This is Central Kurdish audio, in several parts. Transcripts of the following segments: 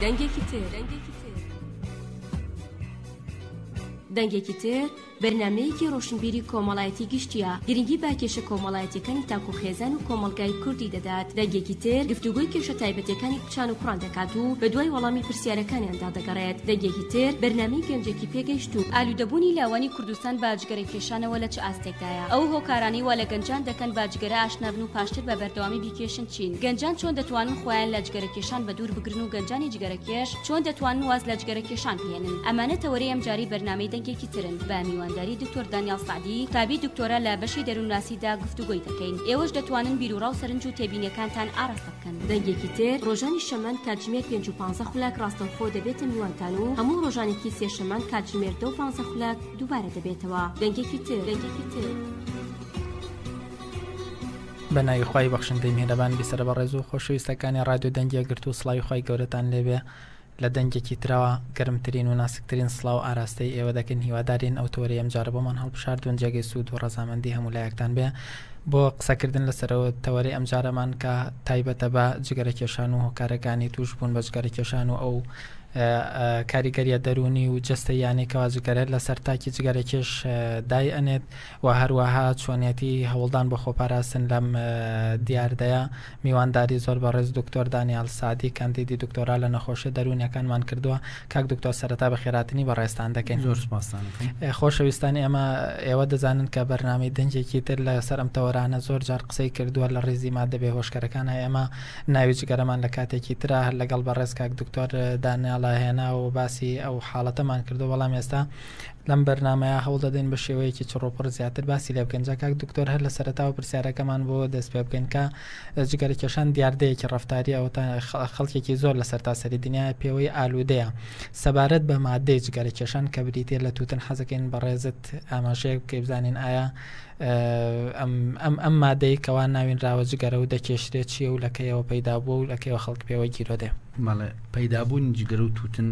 Denge denge Dengekiter. denge Dengekiter بەرنمەیەکی ڕۆشنبیری کۆمەڵایەتی گشتیە گرنگی با کێشە کۆمەڵایەتەکانی تاکوخێزان و کۆمەلگای کوردی دەدات دەگێکی تر گفتوگوی کێشە تایبەتەکانی پچان و کوڕان دەکات و بە دوای وەڵامی پرسیارەکانیاندا دەگەڕێت دەگێکی تر بەرنامی گەنجێکی پێگەیشت و ئالودەبوونی لاوانی کوردستان باجگەرە کێشانەوە لە چ ئاستێکدایە ئەو هۆکارانی وا لە گەنجان دەکەن باجگەرە ئاشنابن و پاشتر بە بەردەوامی بیکێشن چین گەنجان چۆن دەتوانن خۆیان لە جگەرە کێشان بە دوور بگرن و گەنجانی جگەرە کێش چۆن دەتوانن واز لە جگەرە کێشان پێێنن ئەمانە تەوەری ئەم جاری بەرنامی دەنگێکی ترن بامیوان میوانداری دکتۆر دانیال سعدی تابی دکتۆرە لە بەشی دەرووناسیدا گفتوگوی دەکەین ئێوەش دەتوانن بیرورا و سەرنج و تێبینەکانتان ئاراستە بکەن دەنگێکی تر ڕۆژانی شەمەند کاتژمێر 5 خولاک ڕاستەوخۆ دەبێتە میوانتان و هەموو ڕۆژانێکی سێشەمەند کاتژمێر 2 خولاک دووبارە دەبێتەوە دەنگێکی تر دەنگێکی تر. بە ناویخوای بەخشندەی میێرەبان بیسەر بە ڕێز و خۆشویستەکانی رادیو دەنگە گرت و سڵی خی گەورەتان لێبێ لە دەنگێکی ترەوە گەرمترین و ناسکترین سلااو ئاراستەی ئێوە دەکەن هیوادارین ئەو تۆری ئەم جارە بۆمان هەڵبشاردون جێگەی سوود و ڕزامەندی هەموو لایەکتان بێ بۆ قسەکردن لەسەرەوە تەوەری ئەم جارەمان کە تایبەتە بە جگەرە کێشان و هۆکارەکانی توش بوون بە جگەرە کێشان و ئەو کاریگەریە دەرونی و جستە یانی کەوازگەرێت لە سەر تاکی جگەرەکێش دای ئەنێت و هەروەها چۆنیەتی هەوڵدان بە خۆپاراستن لەم دیاردەیە میوانداری زۆر بە ڕێز دکتۆر دانیال سادی کاندیدی دکتۆرا لە نەخۆشی دەرونیەکانمان کردووە کاک دکتۆر سەرتا بە خێراتنی بە ڕێستان دەکەین زۆر سپاسان خۆشەویستان ئێمە ئێوە دەزانن کە بەرنامی دەنجێکی تر لە سەر ئەم تەوەرانە زۆر جار قسەی کردووە لە ڕێزی مادەبێ هۆشکەرەکان ئێمە ناوی جگەرەمان لە کاتێکی ترا هەر لەگەڵ بە ڕێز کاک دکتۆر دانیال هەڵاهێنا و باسی ئەو حاڵەتەمان کردو بەڵام ئێستا لەم بەرنمەیە هەوڵ دەدەین بە شێوەیەکی چڕۆپڕ زیاتر باسی لە بکەنج کاک دکتۆر هەر لە سەرتاوە پرسیارەکەمان بۆ دەست پێ بکەین کە جگەرە کێشان دیاردەیەکی ڕفتاری ئەوتان خەڵکێکی زۆر لە سەرتاسەری دنیای پێوەی ئالوودەیە سەبارەت بە مادەی جگەرە کێشان کە بریتێ لە تووتن حەزەکەین بەڕێزت ئاماژەیە بکەی بزانین ئایا ئەم مادەی کەوان ناوین ڕاوە جگەرە و دەکێشرێت چیە و لەکەیەوە پەیدا بوو و لەکەیەوە خەڵک پێوە گیرۆدێ مەڵێ پەیدابوون جگەرە و تووتن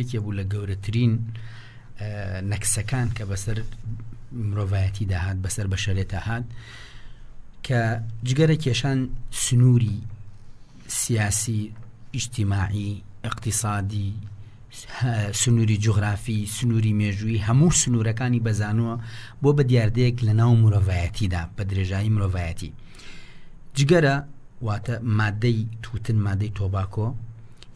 یەکێ بوو لە گەورەترین. نەکسەکان کە بەسەر مرۆڤایەتی داهات بەسەر بە شەرێتە هاات کە جگەرە کێشان سنووری سیاسی ئیجتیماعی اقتصادی سنووری جوغرافی سنووری مێژووی هەموو سنوورەکانی بەزانوە بۆ بە دیاردەیەک لە ناو مرۆڤایەتیدا بە درێژایی مرۆڤایەتی جگەرە واتە مادەی توتن مادەی تۆباکۆ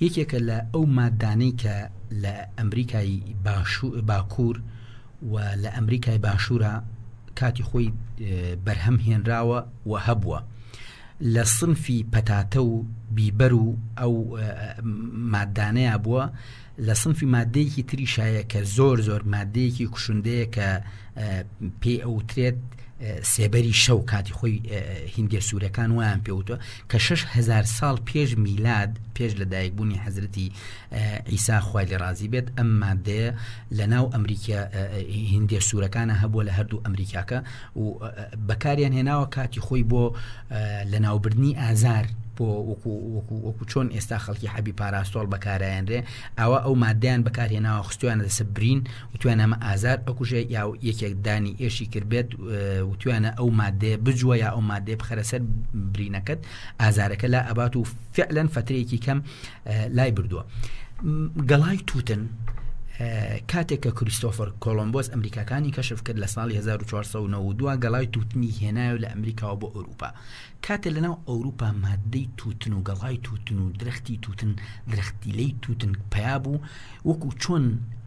یەکێکە لە ئەو مادانەی کە لە ئەمریکای باکوور و لە ئەمریکای باشوورە کاتی خۆی بەرهەم هێنراوە و هەبووە لە سنفی پەتاتە و بیبەر و ئەو مادانەیە بووە لە سنفی مادەیەکی تریشایە کە زۆر زۆر مادەیەکی کوشندەیە کە پێ ئەوترێت سێبەری شەو کاتی خۆی هندێ سوورەکان ویان پێوتە کە 6هزار ساڵ پێش میلاد پێش لەدایک بوونی حەزرەتی ئیسا خی لە رازی بێت ئەم مادەیە لە ناو ئەمریکا هندێ سوورەکانە هەبووە لە هەردوو ئەمریکاکە و بەکاریان هێناوە کاتی خۆی بۆ لە ناوبردنی ئازار بۆ وەکو چۆن ئێستا خەڵکی حەبی پاراستۆڵ بەکارایەنرێ ئەوە ئەو مادیان بەکارهێناوە خستویانە دەسە برین وتوانەمە ئازار ئەکوژێ یا یەکێک دانی ئێشی کردبێت وتوانە ئەو مادێ بجووە یا ئەو مادێ بخەرەسەر برینەکەت ئازارەکە لا ئەبات و فعلەن فترێکی کەم لای بردووە گەڵای توتن کاتێک کە کریستۆفر کۆلمبۆس ئەمریکاکانی کەشف کرد لە ساڵی 1992 گەڵای تووتنی هێنایە لە ئەمریکاوە بۆ ئەوروپا کاتە لەناو ئەوروپا مادەی تووتن و گەڵای تووتن و درختی تووتن درختی لی تووتن پیا بوو وەکو چۆن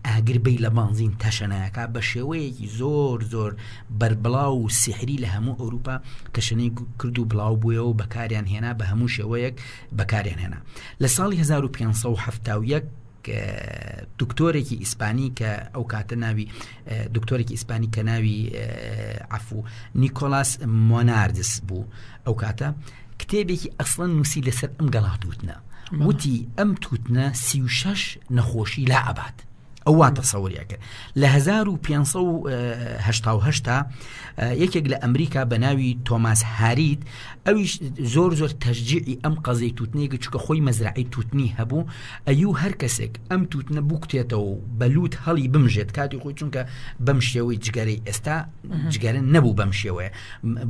ئاگربەی لە بانزین تەشەنایەکە بە شێوەیەکی زۆر زۆر بربڵاو و سیحری لە هەموو ئەوروپا کەشەنەی کرد و بڵاو بوویەوە بەکاریان هێنا بە هەموو شێوەیەک بەکاریان هێنا لە ساڵی 1570 دکتۆرێکی ئیسپانی کە ئەو کاتە ناوی دکتۆرێکی ئیسپانی کە ناوی ئەفو نیکۆلاس مۆناردس بوو ئەو کاتە کتێبێکی ئەسڵەن نووسی لەسەر ئەم گەڵات دووتنە وتی ئەم تووتنە سی و شش نەخۆشی لا ئەبات ئەو واتە سەوریەکە لە 1500 یەکێک لە ئەمریکا بە ناوی تۆماس هارید ئەویش زۆر زۆر تەژجیعی ئەم قەزەی تووتنێکە چکە خۆی مەزرعی تووتنی هەبوو ئەیو هەر کەسێک ئەم تووتنە بووکتێتەوە بەلووت هەڵی بمژێت کاتی خۆی چونکە بەم شێوەی جگەرەی ئێستا جگەرە نەبوو بەم شێوەیە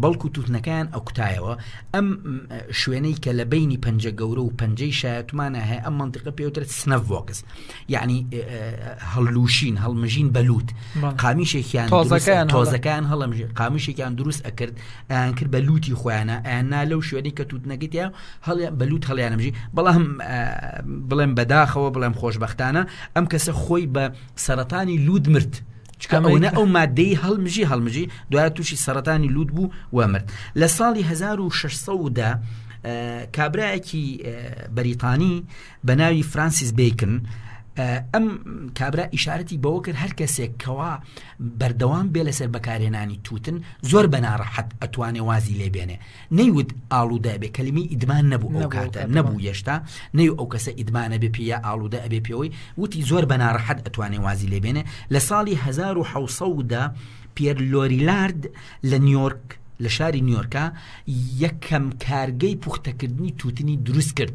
بەڵکو تووتنەکان ئەو کوتایەوە ئەم شوێنەی کە لە بینی پنج گەورە و پنجەی شایەتمانە هەیە ئەم منطقە پێوترێت سنەڤۆکس یعنی هەڵلووشین هەڵمەژین بەلووت قامیشێکیان تۆزەکان تۆزەکان هەڵمژی قامیشێکیان دروست ئەکرد ئەیان کرد بەلووتی خۆیانە ئەنا لەو شوێنی کە توت نەگەیت هەڵ بەلووت هەڵیانەمژی بەڵام بڵێم بەداخەوە بڵێم خۆشببختانە ئەم کەسە خۆی بە سەرەتانی لود مرد. چکەمەە ئەو مادەی هەڵمژی هەڵمژی دوای تووشی سەرەتانی لود بوو وەمرد لە ساڵی 1600دا کابراایەکی بەریتانی بە ناوی فرانسیس بیکن ئەم کابرا ئیشارەتی بەوە کرد هەر کەسێک کەوا بەردەوام بێ لەسەر بەکارێنانی تووتن زۆر بەناڕەحەت ئەتوانێ وازی لێبێنێ نەیوت ئاڵوودە بێ کەلمی ئیدمان نەبوو ئەو کاتە نەبوو یێشتا نەی ئەو کەسە ئیدمانە بێ پێە ئاڵوودە ئەبێ پێەوەی وتی زۆر بەناڕەحەت ئەتوانێ وازی لێبێنێ لە ساڵی 1970دا پێر لۆریلارد لە نیویورک لە شاری نیویۆرکا یەکەم کارگەی پوختەکردنی تووتنی دروست کرد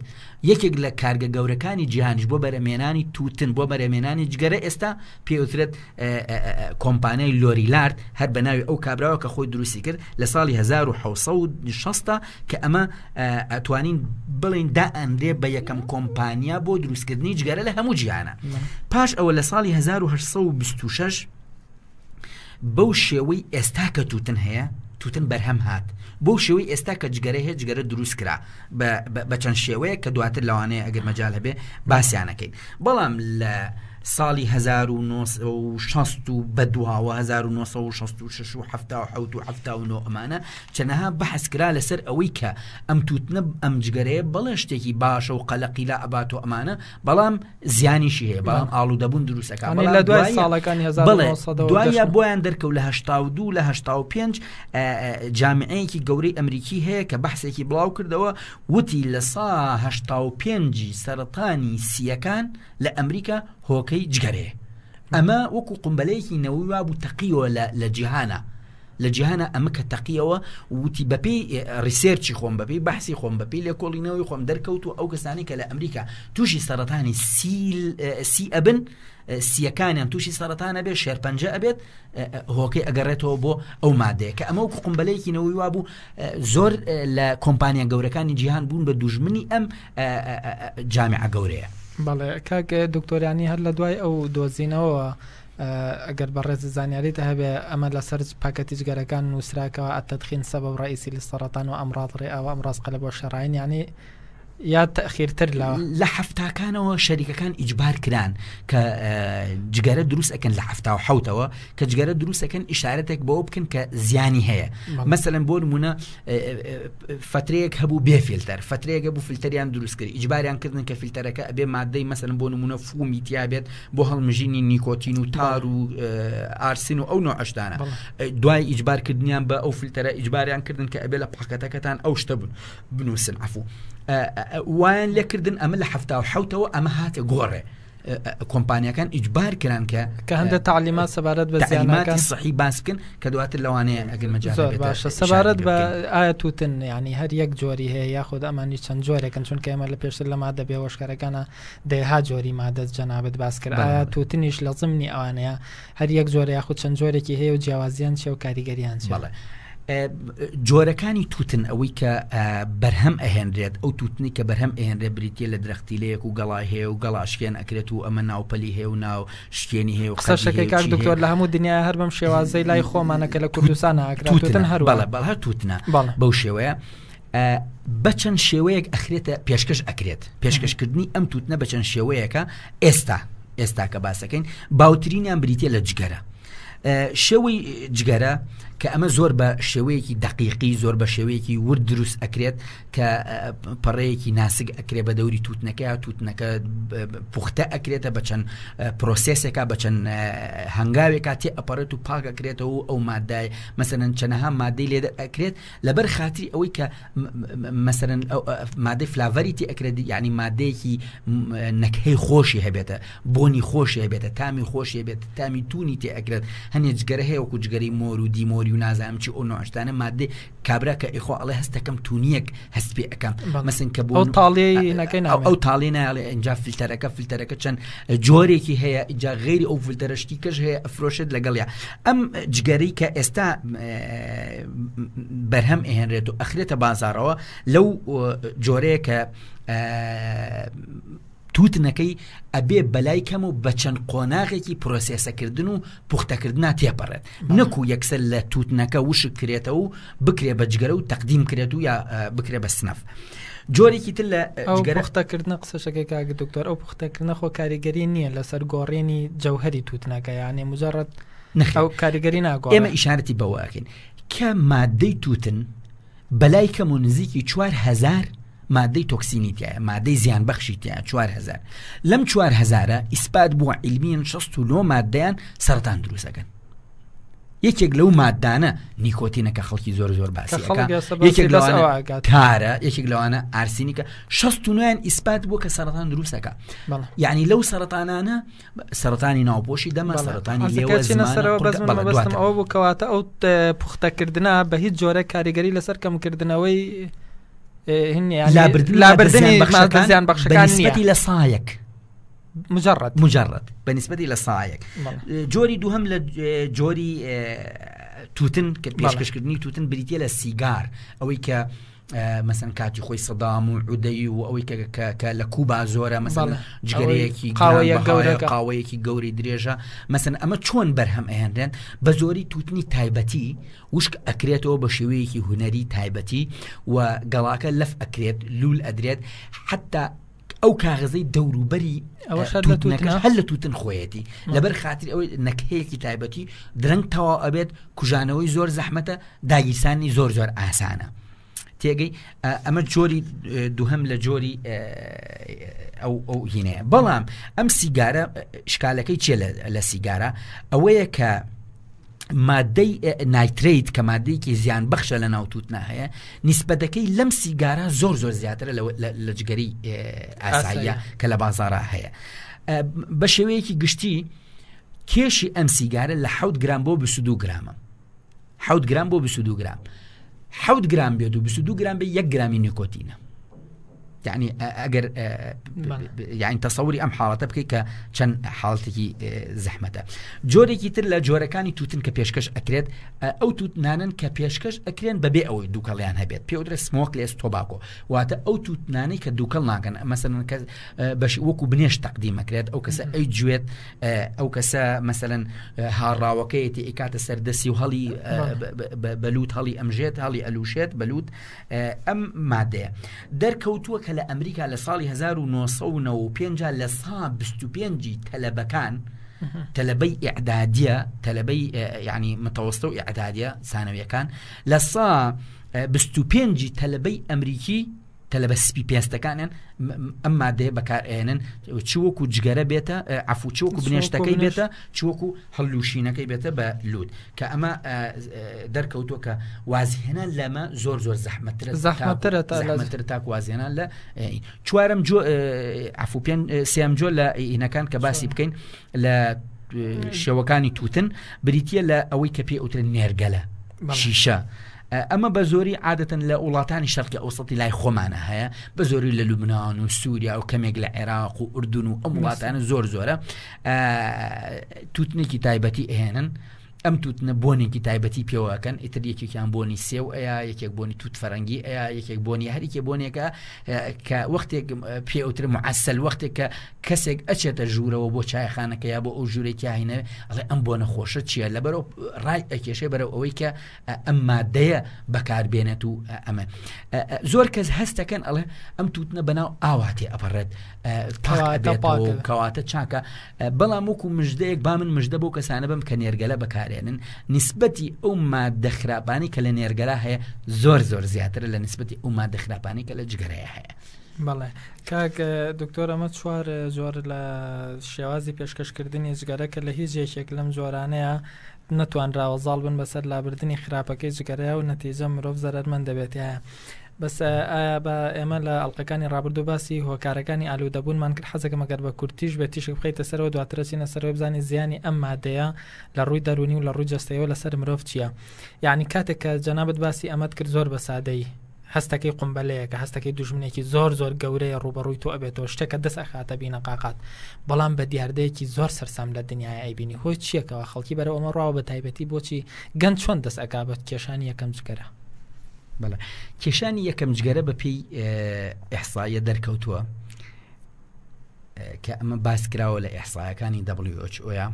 یەکێک لە کارگە گەورەکانی جیهانیش بۆ بەرەمێنانی تووتن بۆ بەرەمێنانی جگەرە ئێستا پێوترێت کۆمپانای لۆریلارد هەر بە ناوی ئەو کابراوە کە خۆی دروستی کرد لە ساڵی 1960 کە ئەمە ئەتوانین بڵین دا ئەندێ بە یەکەم کۆمپانیا بۆ دروستکردنی جگەرە لە هەموو جیانە پاش ئەوە لە ساڵی 1926 بەو شێوەی ئێستا کە تووتن هەیە توتن بەرهەم هات بۆ شێوەی ئێستا کە جگەرە هەیە جگەرە دروست کرا بە چەند شێوەیە کە دواتر لەوانەیە ئەگەر مەجال هەبێ باسییانەکەین بەڵام لە ساڵی 1960 بەدوواوە 1966 ئەمانە چەنەها بەحسکرا لەسەر ئەوەی کە ئەم تووتنە ئەم جگەرەیە بەڵێ شتێکی باشە و قەلقی لا ئەبات و ئەمانە بەڵام زیانیشی هەیە بەڵام ئالوودەبوون دروستەکان لە دوای ساڵەکانی دوایە بۆیان دەرکەوت لە 1970 لە 1970 جامعەیەکی گەورەی ئەمریکی هەیە کە بەحسێکی بڵاو کردەوە وتی لە سا 1970 سەرەتانی سیەکان لە ئەمریکا هۆک خەڵکەی جگەرێ ئەمە وەکو قمبلەیەکی نەوەی وا بوو تەقیەوە لە جیهانە لە جیهانە ئەمە کە تەقیەوە وتی بەپی ریسێرچی خۆم بەپی بەحسی خۆم بەپی لە کۆڵینەوەی خۆم دەرکەوت و ئەو کەسانی کە لە ئەمریکا تووشی سەرەتانی سیل سی ئەبن سیەکانیان تووشی سەرەتانە بێت شێرپەنجە ئەبێت هۆکەی ئەگەڕێتەوە بۆ ئەو مادەیە کە ئەمە قومبلەیەکی نەوەی وا بوو زۆر لە کۆمپانیا گەورەکانی جیهان بوون بە دوژمنی ئەم جامع گەورەیە بەڵێ کاک دکتۆریانی هەر لە دوای ئەو دۆزینەوە ئەگەر بە ڕێز زانیاریتە هەبێ ئەمە لە سەر پاکەتیجگەرەکان نووسراکەوە ئەتەتخین سەبە ڕئیسی لە سەرەتان و ئەمڕاتڕێ ئەوە ئەم ڕاستقە لە بۆ شەڕین ینی یا تەخیرتر لە لە حفتاکانەوە شەریکەکان ئیجبار کران کە آه، جگەرە دروستەکەن لە هەفتا و حوتەوە کە جگەرە دروستەکەن ئشارەتێک بۆ بکەن کە زیانی هەیە مثلەن بۆ نمونە فترەیەک هەبوو بێ فیلتەر فترەیەک بوو فیلتەریان دروست کرد ك کردن کە فیلتەرەکە ئەبێ مادەی مەسن بۆ نمونە فومی تیابێت بۆ هەڵمژینی نیکۆتین و تار و دواي و ئەو نوعشدانە با او فلتر اجبار يعني ئیجباریان ك ابي لا باكتا كتان او شتبن بنوسن ئەفوو آه، آه، وایان لێکردن ئەمە لە حفتاو حوتەوە ئەمە هاتە گۆڕێ. کۆمپانیەکان ئیجبار کران کە کە هەندە تعلیمات سەبارەت بە صحی باس بکن کە دواتر لەوانەیە ئەگەر مەجار باشە سەبارەت بە ئایا توتن ینی هەر یەک جۆری هەیە یاخود ئەمانی چەند جۆرێکن چونکە ئێمە لە پێشتر لە مادە بێوەشکارەکانە دەها جۆری مادەست جەنابەت باس کرد ئایا توتنیش لە زمنی ئەوانەیە هەر یەک جۆرە یاخود چەند جۆرێکی هەیە و جیاوازیان چێ و کاریگەریان چێڵێ جۆرەکانی توتن ئەوەی کە بەرهەم ئەهێنرێت ئەو توتنی کە بەرهەم ئەهێنرێ بریتە لە درختیلەیەک و گەڵا هەیە و گەڵا شکێن ئەکرێت و ئەمە ناوپەلی هەیە و ناو شکێنی هەیە و قسەشەکەی کار دکتۆر لە هەموو دنیا هەر بەم شێوازەی لای خۆمانەکە لە کوردستان ئاکراتن هەر بەڵە بەڵها توتنە بەو شێوەیە. بەچەند شێوەیەک ئەخرێتە پێشکەش ئەکرێت پێشکەشکردنی ئەم توتنە بەچەند شێوەیەەکە ئێستا ئێستا کە باسەکەین باوترینیان بریتە لە جگەرە شێوەی جگەرە کە ئەمە زۆر بە شێوەیەکی دقیقی زۆر بە شێوەیەکی ورد دروست ئەکرێت کە پەڕەیەکی ناسک ئەکرێ بە دەوری توتنەکەی توتنەکە پوختە ئەکرێتە بە چەند پرۆسسێکا بە چەند هەنگاوێکا تێ ئەپەرێت و پاگەکرێتەوە و ئەو مادای مەسەرەن چەنەها مادەی لێ ئەکرێت لەبەر خاتی ئەوەی کە مەسەرەن مادەی فلاڤریتی ئەکرێت یعنی مادەیەکی نەکەی خۆشی هەبێتە بۆنی خۆشی هەبێتە تامی خۆشی هەبێت تامی تونی تێ ئەکرێت هەنێ جگەرە هەیە وەکو جگەری مۆر و دیمۆری ئەمەلی و نازانم چی ئەو نوشتانە مادە کابرا کە ئیخوا ئەڵێ هەستەکەم تونیەک هەست پێ ئەەکەم مەسن کە بۆ تاڵیەکەین ئەو تاڵی ناڵێ ئەجا فیلتەرەکە فیلتەرەکە چەند جۆرێکی هەیە جا غێری ئەو فیلتەرشتی کەش هەیە ئەفرۆشت لەگەڵیا ئەم جگەری کە ئێستا بەرهەم ئەهێنرێت و ئەخرێتە بازارەوە لەو جۆرەیە کە تووتنەکەی ئەبێ بەلای کەم و بە چەند قۆناغێکی پرۆسیسەکردن و پوختەکردنا تێپەڕێت نەکو یەکسەر لە تووتنەکە وشک کرێتە و بکرێ بەجگەرە و تەقدیم کرێت و یا بکرێ بە سنەف. جۆرێکی تر لە پختەکردن قسەشەکە کاگە دکتۆر ئەو پختەکردنە خۆ کاریگەری نییە لەسەر گۆڕێنی جەوهری تووتنەکە یانێ مجارڕەت نەخەو کاریگەری ناگۆ ئێمە ئیشارەتی بەوەکەین کە مادەی تووتن بەلای کەم و نزیکی 4هزار مادەی تۆکسینیتیە مادەی زیان بەخشیتە 4هزار لەم 4هزارە ئیسپات بووە علمیان 16 مادەیان سەران دروستەکەن یەکێک لەو مادانە نیکۆتینەکە خەڵکی زۆر زۆر باسیکارە یەکێک لەوانە ئارسینیکە 16یان ئیسپات بوو کە سەران دروستەکە یعنی لەو سەرانانە سەرانی ناوپۆشی دەمە سەرانی لێوەواتە ئەو پوختەکردنا بە هیچ جۆرە کاریگەری لەسەر کەمکردنەوەی لابردنیان بەخشەکانتی لە سایەک مجرد مجرد بەنسبەتی لە سایەک جۆری دووهم لە جۆری توتن کە پێشکەشکردنی توتن بریتە لە سیگار ئەوەی کە مەسن کاتی خۆی سەدام و عودەی و ئەوەی کە لە کوبا زۆرە مەسەڵ جگەرەیەکی قاوەیەکی گەوری درێژە مەسن ئەمە چۆن بەرهەم ئەهێنرێن بە زۆری تووتنی تایبەتی وشک ئەکرێتەوە بە شێوەیەکی هوەری تایبەتی و گەڵاکە لەف ئەکرێت لول ئەدرێت حتا ئەو کاغزەی دەوروبەری هەل لە توتن خۆیەتی لەبەر خااتر ئەوەی نەکەیەکی تایبەتی درەنگ تەوا ئەبێت کوژانەوەی زۆر زەحمەتە داگیرسانی زۆر زۆر ئاسانە. تێگەی ئەمە جۆری دووهم لە جۆری ئەو ئەو هینەیە بەڵام ئەم سیگارە شکالەکەی چێ لە سیگارە ئەوەیە کە مادەی نایتریت کە مادەیەکی زیان بەخشە لە ناوتوتنا هەیە نیسبەتەکەی لەم سیگارە زۆر زۆر زیاترە لە جگەری ئاساییە کە لە بازارە هەیە بە شێوەیەکی گشتی کێشی ئەم سیگارە لە حوت گرام بۆ بسودو گرامە حوت گرام بۆ بسودو گرام. حەوت گرام بێت و 22 گرام بێ یەک گرامی نیکۆتینە يعني اجر يعني تصوري ام حالته بكي ك چن حالتي زحمته جوري كتر لا جوركاني توتن كبيشكش اكريت او توتنانن كبيشكش اكرين ببي او دوكليان هبيت بيودر سموك ليس توباكو وات او توتناني كدوكل ناكن مثلا ك باش وكو بنيش تقديم اكريت او كسا اي جويت او كسا مثلا هاراوكيتي اكات سردسي وهلي بلوت هلي امجيت هلي الوشيت بلوت ام ماده دركوتوك کە لە ئەمریکا لە ساڵی 1995 لە سا 25 تەلەبەکان تەلەبەی ئعدادیە تەلەبەی اه، یعنی متەوەستە و ئعدادیە سانەویەکان لە سا 25 اه، تەلەبەی ئەمریکی کە لە بە سپی پێستەکانن ئەم مادێ بەکارێنن چوەکو جگەرە بێتە ئەفو چوەکو بنێشتەکەی بێتە چوەکو هەلووشینەکەی بێتە بە لود کە ئەمە دەرکەوتووە کە وازهێنە لەمە زۆر زۆر زەحمەتر زەحمەترە تاتر تاکوازێنە لە چوارم ئەفوپێن سێم جۆ لە ئینەکان کە باسی بکەین لە شێوەکانی توتن بریتە لە ئەوەی کە پێ ئوترن نێرگەلە شیشە. ئەمە بە زۆری عادەتەن لە وڵاتانی شەرکی ئەوستی لای خۆمانە هەیە بە زۆری لە لوبناان و سووریا و کەمێک لە عێراق و ئوردون و ئەم وڵاتانە زۆر زۆرە تووتنێکی تایبەتی ئێنن ئەم توتنە بۆنێکی تایبەتی پێوەکەن ئیتر یەکێکیان بۆنی سێو ئەیە یەکێک بۆنی توت فەرەنگی ئەیە یەکێک بۆنی هەریکێ بۆنێکە کە وەختێک پێوتر معسل وەختێک کە کەسێک ئەچێتە ژوورەوە بۆ چایخانەکە یا بۆ ئەو ژوورێکیاهینە ئەڵێ ئەم بۆ نەخۆشە چییە لە بەرەو ڕای ئەکێشێ بەرەو ئەوەی کە ئەم مادەیە بەکاربێنێت و ئەمە زۆر کەس هەستەکەن ئەڵێ ئەم توتنە بەناو ئاواتێ ئەپەڕێت کەواتە چاکە بەڵام وەکو مژدەیەک با من مژدە بۆ کەسانە بم کە نێرگەلە بەکار بەکارێنن نسبەتی ئەو مادەخراپانی کە لە نێرگەرا هەیە زۆر زۆر زیاتر لە نسبەتی ئەو مادەخراپانی کە لە جگەرەیە هەیە. بەڵێ کاک دکتۆر ئەمە چوار زۆر لە شێوازی پێشکەشکردنی جگەرە کە لە هیچ یەکێک لەم جۆرانەیە نەتوانراوەزاڵ بن بەسەر لابردننی خراپەکەی جگەرەیە و نەتیجە مرۆڤ زەرمەند دەبێتە بەس ئایا بە ئێمە لە ئەڵلقەکانی رابرردو باسی هۆکارەکانی ئالودەبوونمان کرد حەزەکە مەگەر بە کورتیش بە تیشک بخیتە سەرەوە دواترەچینە سەرەوە بزانانی زیانی ئەم مادەیە لە ڕووی دەرونی و لە ڕووی جستەوە لەسەر مرۆڤ چییە یعنی کاتێک کە جەنابەت باسی ئەمەد کرد زۆر بە سادەی هەستەکەی قمبلەیە کە هەستەکەی دوژمنێکی زۆر زۆر گەورەیە ڕوبەڕووی تۆ ئەبێتەوە شتەکە دەست ئەخاتە بینە قاقات بەڵام بە دیاردەیەکی زۆر سەررسام لە دنیای ئەیبینی هۆی چیەکەوە خەڵکی بەرەوە ئەمە ڕاوە بە تایبەتی بۆچی گەند چۆن دەست ئەکا بە کێشانی یەکەم جگەرە بەڵە کێشانی یەکەم جگەرە بە پێی ئەحسایە دەرکەوتووە کە ئەمە باسکراوە لە ئەحسایەکانی دەبلیۆچۆە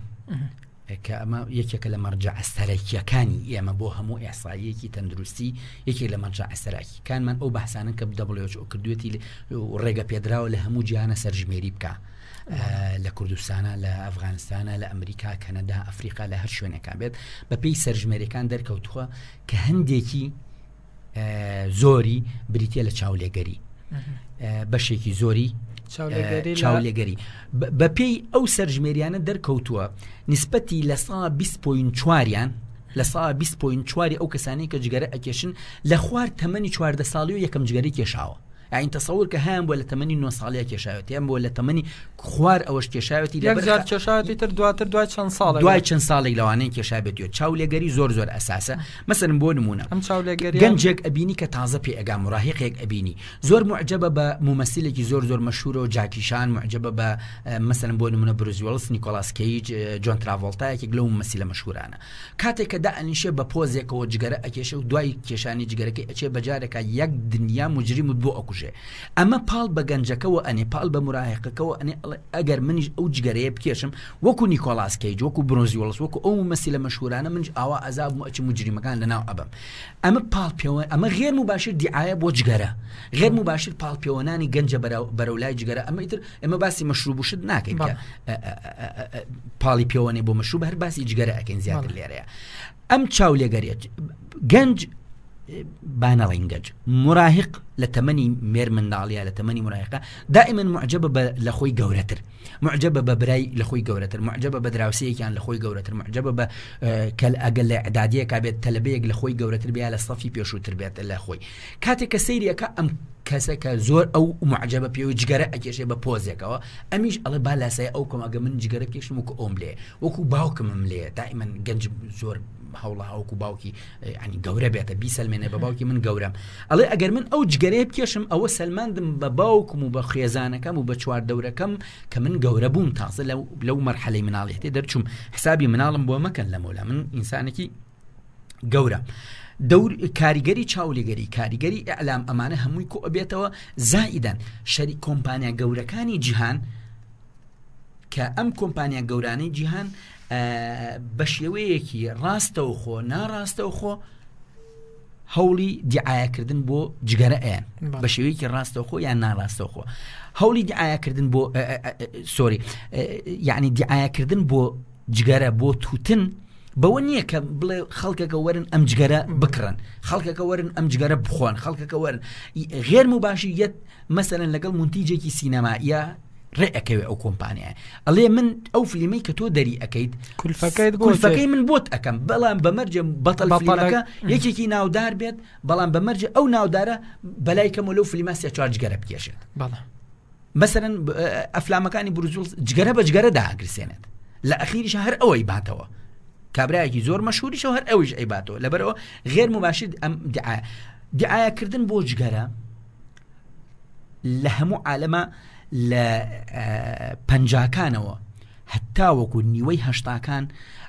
کە ئەمە یەکێکە لە مەرجە ئەسەرەکیەکانی ئێمە بۆ هەموو ئێساییەکی تەندروستی یەکێک لە مەرجە ئەسەراکی کانمان ئەو بەحسانن کە دەبلۆچۆ کردوێتی ڕێگە پێدراوە لە هەموو جیانە سەرژمێری بکە. لە کوردستانە لە ئەفغانستانە لە ئەمریکا کەنەدا ئەفریقا لە هەر شوێنەکان بێت بە پێی سەرژمێریەکان دەرکەوتووە کە هەندێکی زۆری بریتە لە چاولێگەری بەشێکی زۆری چاولێگەری بە پێی ئەو سەرژمێریانە دەرکەوتووە نسبەتی لە سا 20 چواریان لە سا 20 چواری ئەو کەسانی کە جگەرە ئەکێشن لە خوار تەمەنی چواردە ساڵی و یەکەم جگەری کێشاوە ئاین تەسەور کە هەیان بۆ لە تەمەنی نو ساڵە کێشاوێت یان بۆ لە تەمەنی خوار ئەوەش کێشاوەتی لەزار کێشاتی تر دواتر دوای چەند ساڵ دوای چەند ساڵێک لەوانەیە کێشابێت و چاولێگەری زۆر زۆر ئەساسە مەسن بۆ نمونە ئەم چاولێگەری گەنجێک ئەبینی کە تازە پێ ئەگام ڕاهقێک ئەبینی زۆر معجبە بە مومەسیلێکی زۆر زۆر مەشهور و جاکیشان معجبە بە مەسن بۆ نمونە بروزیوەلس نیکۆلاس کیج جۆن تراڤڵتایەکێک لەو مەسی لە مەشهورانە کاتێک کە دائنیشە بە پۆزێکەوە جگەرە ئەکێشە و دوای کێشانی جگەرەکەی ئەچێ بەجارێکە یەک دنیا مجریم بۆ ئەکوش ئەمڕۆژێ ئەمە پاڵ بە گەنجەکەەوە ئەنێ پاڵ بە مراهقەکەەوە ئەنێ ئەگەر منیش ئەو جگەرەیە بکێشم وەکو نیکۆلاسکەی جۆکو برۆزیوەڵس وەکو ئەو مەسی لە مەشورانە منج ئاوا ئازاب ئەچ مجریمەکان لەناو ئەبم ئەمە پاڵ پێوە ئەمە غێر و باشتر دیعاە بۆ جگەرە غێر و باشتر پاڵ پێوەنانی گەنجە بەرەو لای جگەرە ئەمە ئیتر ئەمە باسی مەشروبوشت ناکەین پاڵی پێوەێ بۆ مەشوب هەر باسی جگەرە ئەکەین زیاتر لێرەیە ئەم چاو لێگەرێت گەنج بانەڕینگەج مراهق لە تەمەنی مێر منداڵیا لە تەمەنی مراهقا دائما معجبە لە خۆی گەورەتر معجبە بە برای لە خۆی گەورەتر معجبە بە دراوسەیەکیان لە خۆی گەورەتر معجبە بە کەل ئەگەل لە عدادیە کابێت تەلبەیەک لە خۆی گەورەتر بیا لە سەفی پێشووتر بێت لە خۆی کاتێک کە سریەکە ئەم کەسەکە زۆر ئەو معجبە پێ و جگەرە ئەکێشێ بە پۆزێکەوە ئەمیش ئەڵە بالاسای ئەو کۆمەگە من جگەرە کێشم وکو ئۆم لێ وەکو باوکمم لێ دائیمەن گەنج زۆر هەوڵە هاوکو باوکی ینی گەورە بێتە بی سلمێنێ بە باوکی من گەورم ئەڵێ ئەگەر من ئەو جگەرەیە بکێشم ئەوە سلماندم بە باوکم و بە خێزانەکەم و بە چوار دەورەکەم کە من گەورە بووم تازە لەو مەرحەلەی مناڵێتی دەرچوم حسابی مناڵم بۆ مەکەن لە مۆلا من ئینسانێکی گەورە. دەور کاریگەری چاولێگەری کاریگەری ئەلام ئەمانە هەمووی کۆ ئەبێتەوە زائیدەن شەری کۆمپانیا گەورەکانی جیهان کە ئەم کۆمپانیا گەورانەی جیهان بە شێوەیەکی ڕاستە و خۆ ناڕاستە و خۆ هەوڵی دیعاەکردن بۆ جگەرە ئەیان بە شێوەیەکی ڕاستەوخۆ یان ناڕاستەوخۆ هەولی دیعاەکردن بۆ سۆری یعنی دیعاەکردن بۆ جگەرە بۆ توتن بەوە نییە کە بڵێ خەڵکەکە وەرن ئەم جگەرە بکڕن خەڵکەکە وەرن ئەم جگەرە بخۆن خەڵکەکە وەرن غێر و باشی یەت مەسەرن لەگەڵ منتیجێکی سینەما یا ڕێ ئەەکەوێ ئەو کۆمپانیای ئەڵێ من ئەو فلیمەی کە تۆ دەری ئەەکەیت کولفەکەی من بۆت ئەەکەم بەڵام بەمەرجە بەتەل بەپڵەکە یەکێکی ناودار بێت بەڵام بەمەرجە ئەو ناودارە بەلایکەم لەو فلیماسیە چارجگەرە بکێشێت بەڵام مەسەرەن ئەفلامەکانی بروزول جگەرە بە جگەرە داگرسێنێت لە ئەخیریش هەر ئەوەی باتەوە کابراایکی زۆر مەشهوریشەوە هەر ئەویش ئەیباتەوە لەبەرەوە غێر مباشید ئەم دعاکردن بۆ جگەرە لە هەموو عالەمە لە پەنجکانەوە هەتاوەکو نیوەی هەشتاکان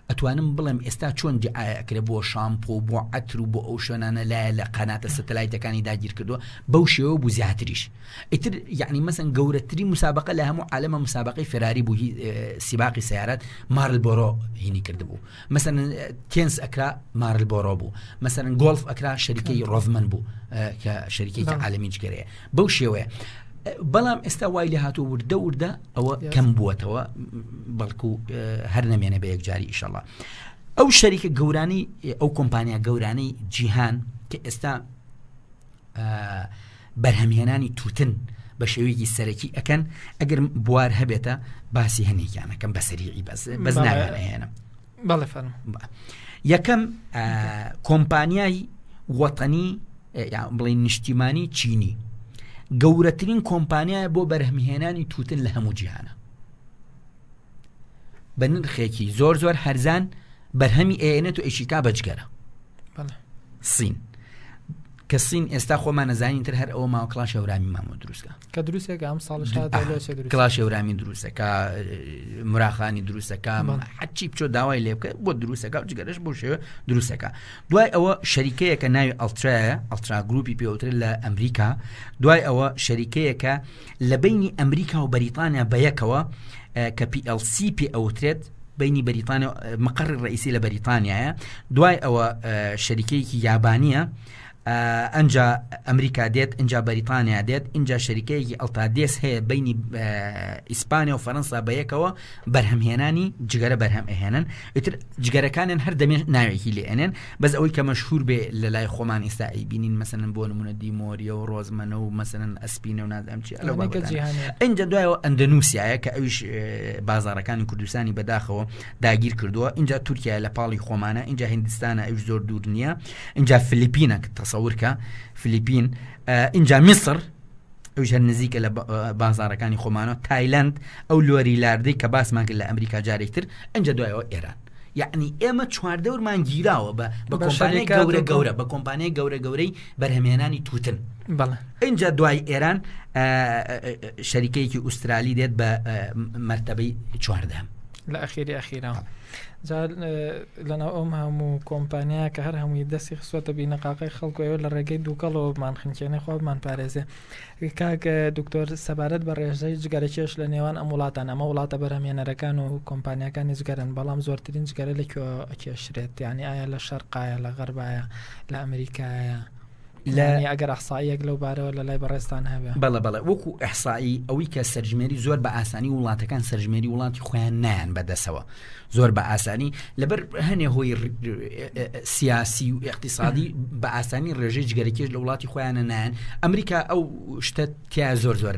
ئەتوانم بڵێم ئێستا چۆن ئاەکرێ بۆ شامپۆ بۆ ئەتر و بۆ ئەو شوێنانە لایە لە قەناتە سەتەلایتەکانی داگیر کردووە بەو شێوە بوو زیاتریش ئیتر یعنی مەسن گەورەتری مسابقە لە هەموو عالمە مسابقی فراری بوو سیباقی سیارەت مارل بۆرۆ هینی کردبوو مەسەن تنس ئەکرا مارل بۆرۆ بوو مەسەرن گۆلف ئەکرا شەریکی ڕۆڤمن بوو کە شەریکی عالمینجگەرەیە بەو شێوەیە بەڵام ئێستا وای لە هاتوو وردە وردە ئەوە کەم بووەتەوە بەڵکو هەر نەمێنە بە یەکجاری ئیشەڵە ئەو شەریکە گەورانی ئەو کۆمپانیا گەورانەی جیهان کە ئێستا بەرهەمهێنانی توتن بە شێوەیەکی سەرەکی ئەەکەن ئەگەر بوار هەبێتە باسی هەنێکیانەکەم بە سەریعی بەس بەس ناگەنەهێنم یەکەم کۆمپانیای وەتەنی بڵین نیشتیمانی چینی گەورەترین کۆمپانیایە بۆ بەرهمیهێنانی توتن لە هەموو جیهانە بە نرخێکی زۆر زۆر هەرزان بەرهەمی ئێنێت و ئێشیکا بەجگەرە سین کەسین ئێستا خۆمان نەزانین تر هەر ئەوە ماوە کلاش ئەورامی مامۆ دروستکە کە دروستێک ئەم ساڵ کلاش ئەورامی دروستەکە مراخانی دروستەکە حچی بچۆ داوای لێ بکە بۆ دروستەکە جگەرش بۆ شێوە دروستەکە دوای ئەوە شەریکەیەکە ناوی ئەلترایە ئەلترا گروپی پێوتر لە ئەمریکا دوای ئەوە شەریکەیەکە لە بینی ئەمریکا و بەریتانیا بەیەکەوە کە PLC پێ ئەوترێت بینی بەریتانیا مقر ڕئیسی لە بەریتانیاە دوای ئەوە شەریکەیەکی یابانە ئەجا ئەمریکا دێت اینجا بەریتانیا دێت اینجا شەریکەیەکی ئەلتادێس هەیە بینی ئیسپانیا و فەرەنسا بەیەکەوە بەرهەمهێنانی جگەرە بەرهەم ئەهێنن ئیتر جگەرەکانیان هەر دەمێ ناوێکی لێنێن بەس ئەوەی کە مەشهور بێ لە لای خۆمان ئێستائی بینین مەسن بۆ نمونە دیمۆریە و ڕۆزمەنە و مەسن ئەسپینە و نادەم چی ئەجا دوایەوە ئەندەنووسایە کە ئەویش بازارەکانی کوردستانی بەداخەوە داگیر کردووە اینجا تورکیا لە پاڵی خۆمانە اینجا هندستانە ئەوش زۆر دوور نییە اینجا فلیپینە تەسە تەسەورکە فلیپین اینجا میسر ئەوش هەر نزیکە لە بازارەکانی خۆمانەوە تایلند ئەو لۆری لاردەی کە باسمان کرد لە ئەمریکا جارێکتر ئەنج دوایەوە ئێران یعنی ئێمە چواردەورمان گیراوە بە بە کۆمپانیای گەورە گەورە بە کۆمپانیای گەورە گەورەی بەرهەمێنانی توتن اینجا دوای ئێران شەریکەیەکی ئوسترالی دێت بە مرتبەی چواردەم لە ئەخیری ئەخیرا لەناو ئەم هەموو کۆمپانیا کە هەر هەمووی دەستی خسوەتە بینەقاقی خەڵکوێوە لە ڕێگەی دووکەڵەوەمان خنکێنێ خۆمان پارێزێ کاکە دکتۆر سەبارەت بە ڕێژەی جگەرەکێش لە نێوان ئەم وڵاتان ئەمە وڵاتە بەرهمێنەرەکان و کۆمپانیەکانی جگەرن بەڵام زۆرترین جگەرە لە کوێ ئەکێشرێت یانی ئایا لە شەرقایە لە غەربایە لە ئەمریکایە. لە ئەگەر ئەحساییەک لەو بارەوە لە لای بەڕێستان هەبێ بەڵە بەڵە وەکو ئەحسایی ئەوی کە سەرژمێری زۆر بە ئاسانی وڵاتەکان سەرژمێری وڵاتی خۆیان نان بەدەسەوە زۆر بە ئاسانی لەبەر هەنێ هۆی سیاسی و اقتصادی بە ئاسانی ڕێژەی جگەرەکیش لە وڵاتی خۆیانە نان ئەمریکا ئەو شتە تیا زۆر زۆر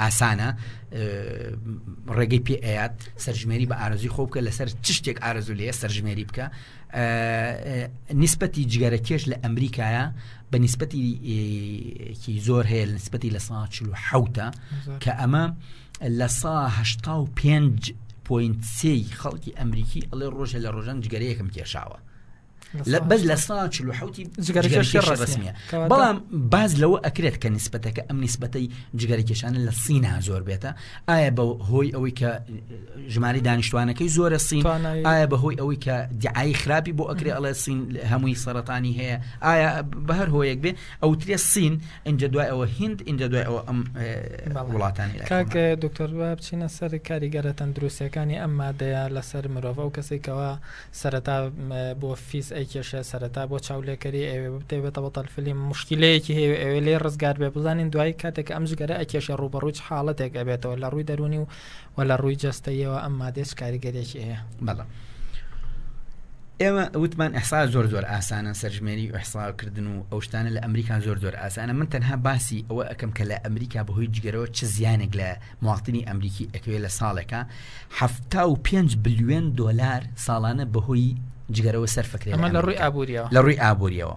ئاسانە ڕێگەی پێ ئەیات سەرژمێری بە ئارزوی خۆ بکە لەسەر چ شتێک ئارزوو لێ سەرژمێری بکە نیسبەتی جگەرەکێش لە ئەمریکایە بنسبتي آه، كي زور هي نسبتي نسبەتی لە حوتا كأما حوتە هشتاو بينج بوينت سي خلقي أمريكي اللي روجه اللي ئەمریکی ئەڵێ ڕۆژە بەز لە ساچ و حوتی ڕسمیە بەڵام باز لەوە ئەکرێت کە نسبەتەکە ئەم نسبەتەی جگەری کێشانە لە سینا زۆر بێتە ئایا بە هۆی ئەوەی کە ژماری دانیشتوانەکەی زۆرە سین ئایا بە هۆی ئەوەی کە دیعای خراپی بۆ ئەکرێ ئەڵە سین هەمووی سەرەتانی هەیە ئایا بە هەر هۆیەک بێ ئەو ترێ سین ئەجە دوای ئەوە هند ئەجە دوای ئەوە ئەم آه، وڵاتانی کاکە آه، دکتۆر بچینە سەر کاریگەرە تەندروستیەکانی ئەم مادەیە لەسەر مرۆڤ و کەسێکەوە سەرەتا آه، بۆ فیس ئەیکێشە سەرەتا بۆ چاولێکەری ئەوێ بتێبێتە بە تەلفیلی مشکلەیەکی هەیە ئەوێ لێ ڕزگار بێ بزانین دوای کاتێک ئەم جگەرە ئەکێشە ڕوبەڕووی حاڵەتێک ئەبێتەوە لە ڕووی دەرونی و وە لە ڕووی جستەیەوە ئەم مادێش کاریگەرێکی هەیە بەڵە. ئێمە وتمان ئەحسا زۆر زۆر ئاسانە سەرژمێری ئەحساکردن و ئەو شتانە لە ئەمریکا زۆر زۆر ئاسانە من تەنها باسی ئەوە ئەەکەم کە لە ئەمریکا بەهۆی جگەرەوە چ زیانێک لە مواڵتنی ئەمریکی ئەکوێ لە ساڵێکە ه و 5 بلیێن دلار ساڵانە بەهۆی جگەرەوە سەرفکرێن لە ڕووی ئابوووریەوە لە ڕووی ئابوووریەوە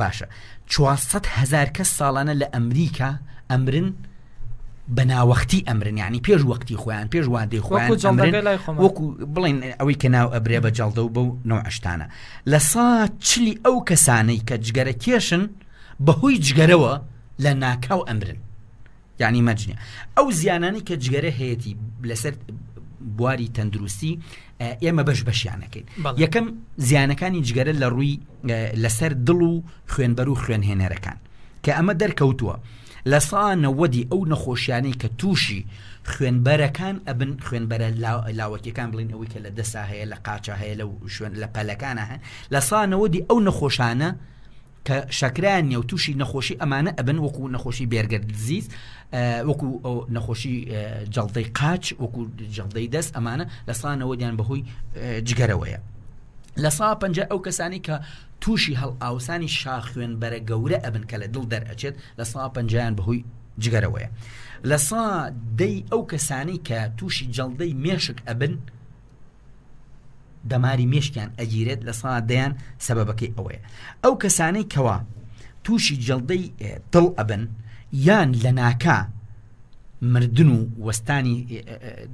باشە 400 هزار کەس ساڵانە لە ئەمریکا ئەمرن بەناوەختی ئەمرن ینی پێش وەختی خۆیان پێش وادی خۆیان وەکو بڵین ئەوەی کە ناو ئەبرێ بە جڵدە و بە و نەوەشتانە لە سا چلی ئەو کەسانەی کە جگەرە کێشن بەهۆی جگەرەوە لە ناکاو ئەمرن ینی مەجنە ئەو زیانانی کە جگەرە هەیەی لەسەر بواری تەندروستی ئێمە بەش بەشیانەکەین یەکەم زیانەکانی جگەرە لە ڕووی لەسەر دڵ و خوێنبەر و خوێنهێنەرەکان کە ئەمە دەرکەوتووە لە ساانەوەدی ئەو نەخۆشیانەی کە تووشی خوێنبەرەکان ئەبن خوێنبەرە لاوەکیەکان بڵین ئەوی کە لە دەسا هەیە لە قاچە هەیە لە شوێن لە پەلەکانە هەن لە ساانەوەدی ئەو نەخۆشانە کە شەکران نیە و تووشی نەخۆشی ئەمانە ئەبن وەکو نەخۆشی بێرگرد زیز وەکو نەخۆشی جڵدەی قاچ وەکو جڵدەی دەست ئەمانە لەسانەوە دیان بەهۆی جگەرەوەیە لە سا پنج ئەو کەسانی کە تووشی هەڵ ئاوسانی شاخوێن بەرە گەورە ئەبن کە لە دڵ دەرئەچێت لە سا پنجیان بەهۆی جگەرەوەیە لە سا دەی ئەو کەسانی کە تووشی جڵدەی مێشک ئەبن دەماری مێشکیان ئەگیرێت لە سا دەیان سەبەکەی ئەوەیە ئەو کەسانەی کەوا تووشی جڵدەی دڵ ئەبن یان لە ناکە مردن و وەستانی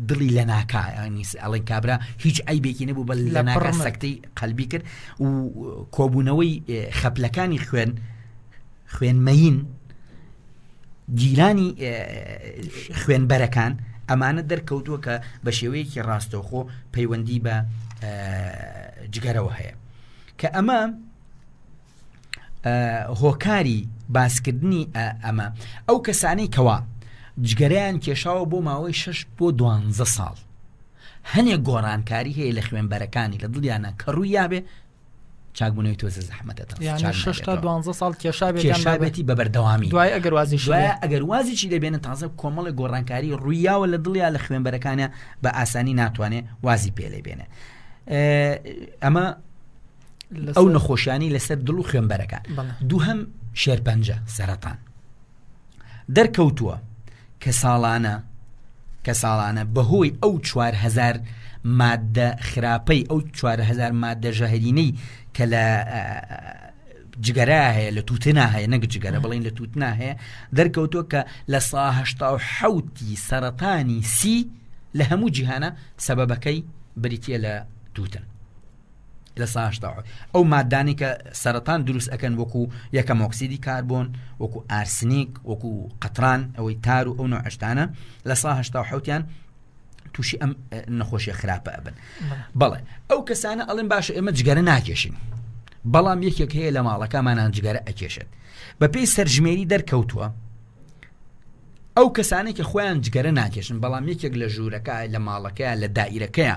دڵی لە ناکایانیس ئەڵی کابرا هیچ ئایبێکی نەبوو بە لە ناکە سەکتەی قەلبی کرد و کۆبوونەوەی خەپلەکانی خوێن خوێنمەین گیرانی خوێنبەرەکان ئەمانە دەرکەوتووە کە بە شێوەیەکی ڕاستەوخۆ پەیوەندی بە جگەرەوە هەیە کە ئەمە هۆکاری باسکردنی ئەمە ئەو کەسانەی کەوا جگەریان کێشاوە بۆ ماوەی شش بۆ دوانزە ساڵ هەنێک گۆڕانکاری هەیە لە خوێنبەرەکانی لە دڵیانە کە ڕوویابێ چاکبوونەوەی تۆزە زەحمەتە تا دوانزە ساڵ کێشابێتی بە بەردەوامی دوای ئەگەر وازی ئەگەر وازیی دەبێنە تازە کۆمەڵی گۆڕانکاری ڕوویاوە لە دڵیا لە خوێنبەرەکانە بە ئاسانی ناتوانێت وازی پێلێ بێنێ ئەمە ئەو نەخۆشیانی لەسەر دڵ و خوێنبەرەکان دووهم شێرپەنجە سەرەتان دەرکەوتووە کە ساڵانە کە ساڵانە بەهۆی ئەو 4هزار مادە خراپەی ئەو 4هزار مادە ژەهرینەی کە لە جگەرا هەیە لە تووتنا هەیە نەک جگەرە بڵین لە تووتنا هەیە دەرکەوتووە کە لە ساهشتا حوتی سەرەتانی سی لە هەموو جیهانە سەبەکەی بریتە لە تووتن لە ساشتاوە ئەو مادانی کە سەرەتان دروست ئەەکەن وەکو یەکە مۆکسیدی کاربۆن وەکو ئارسنیک وەکو قەتران ئەوەی تار و ئەو نەعشتانە لە ساهشتا حوتیان تووشی ئەم نەخۆشیە خراپە ئەبن بەڵێ ئەو کەسانە ئەڵێن باشە ئێمە جگەرە ناکێشین بەڵام یەکێک هەیە لە ماڵەکەمانان جگەرە ئەکێشێت بە پێی سەرژمێری دەرکەوتووە ئەو کەسانێکی خۆیان جگەرە ناکێشن بەڵام یەکێک لە ژوورەکە لە ماڵەکەیان لە دائیرەکەیە